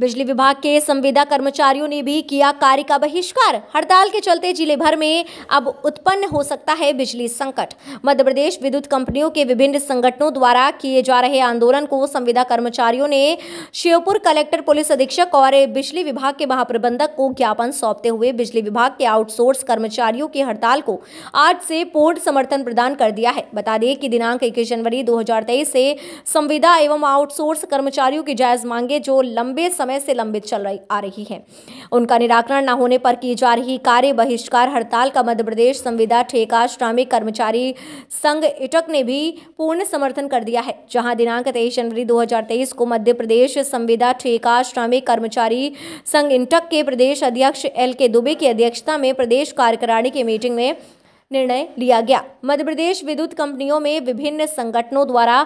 बिजली विभाग के संविदा कर्मचारियों ने भी किया कार्य का बहिष्कार हड़ताल के चलते जिले भर में अब उत्पन्न हो सकता है बिजली संकट मध्य प्रदेश विद्युत कंपनियों के विभिन्न संगठनों द्वारा किए जा रहे आंदोलन को संविदा कर्मचारियों ने श्योपुर कलेक्टर पुलिस अधीक्षक और बिजली विभाग के महाप्रबंधक को ज्ञापन सौंपते हुए बिजली विभाग के आउटसोर्स कर्मचारियों की हड़ताल को आज से पूर्ण समर्थन प्रदान कर दिया है बता दें कि दिनांक इक्कीस जनवरी दो से संविदा एवं आउटसोर्स कर्मचारियों की जायज मांगे जो लंबे समय से लंबित चल रही आ रही है उनका निराकरण न होने पर की जा रही कार्य बहिष्कार हड़ताल का मध्य प्रदेश संविदा ठेका श्रमिक कर्मचारी संघ इटक ने भी पूर्ण समर्थन कर दिया है जहां दिनांक तेईस जनवरी 2023 को मध्य प्रदेश संविदा ठेका श्रमिक कर्मचारी संघ इंटक के प्रदेश अध्यक्ष एल के दुबे की अध्यक्षता में प्रदेश कार्यकारिणी की मीटिंग में निर्णय लिया गया मध्य प्रदेश विद्युत कंपनियों में विभिन्न संगठनों द्वारा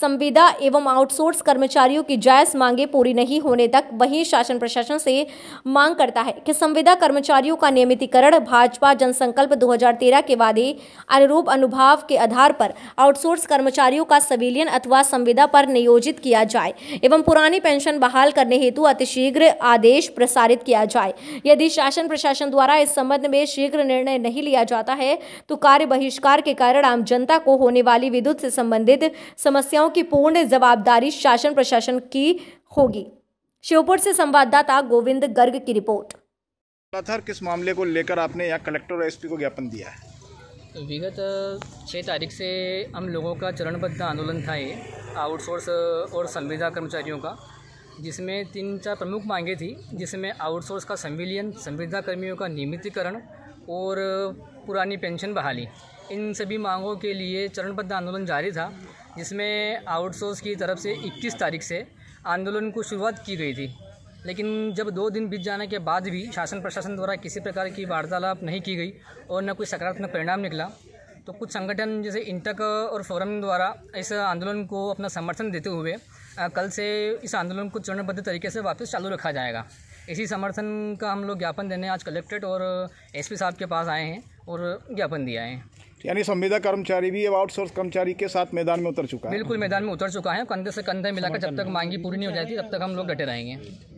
संविदा एवं आउटसोर्स कर्मचारियों की जायज मांगे पूरी नहीं होने तक वहीं शासन प्रशासन से मांग करता है कि संविदा कर्मचारियों का नियमितीकरण भाजपा जनसंकल्प 2013 के वादे अनुरूप अनुभाव के आधार पर आउटसोर्स कर्मचारियों का सविलियन अथवा संविदा पर नियोजित किया जाए एवं पुरानी पेंशन बहाल करने हेतु अतिशीघ्र आदेश प्रसारित किया जाए यदि शासन प्रशासन द्वारा इस संबंध में शीघ्र निर्णय नहीं लिया जाता है तो कार्य बहिष्कार के कारण आम जनता को होने वाली विद्युत से संबंधित समस्याओं की पूर्ण जवाबदारी शासन प्रशासन की होगी श्योपुर से संवाददाता गोविंद गर्ग की रिपोर्ट लगातार किस मामले को लेकर आपने यहाँ कलेक्टर और एसपी को ज्ञापन दिया है विगत छः तारीख से हम लोगों का चरणबद्ध आंदोलन था ये आउटसोर्स और संविदा कर्मचारियों का जिसमें तीन चार प्रमुख मांगे थी जिसमें आउटसोर्स का संविलियन संविदा कर्मियों का नियमितीकरण और पुरानी पेंशन बहाली इन सभी मांगों के लिए चरणबद्ध आंदोलन जारी था जिसमें आउटसोर्स की तरफ से 21 तारीख से आंदोलन को शुरुआत की गई थी लेकिन जब दो दिन बीत जाने के बाद भी शासन प्रशासन द्वारा किसी प्रकार की वार्तालाप नहीं की गई और न कोई सकारात्मक परिणाम निकला तो कुछ संगठन जैसे इंटक और फोरम द्वारा इस आंदोलन को अपना समर्थन देते हुए कल से इस आंदोलन को चरणबद्ध तरीके से वापस चालू रखा जाएगा इसी समर्थन का हम लोग ज्ञापन देने आज कलेक्ट्रेट और एसपी साहब के पास आए हैं और ज्ञापन दिया है यानी संविदा कर्मचारी भी अब आउटसोर्स कर्मचारी के साथ मैदान में उतर चुका है बिल्कुल मैदान में उतर चुका है कंधे से कंधे मिलाकर जब तक मांगी पूरी नहीं हो जाती तब तक हम लोग डटे रहेंगे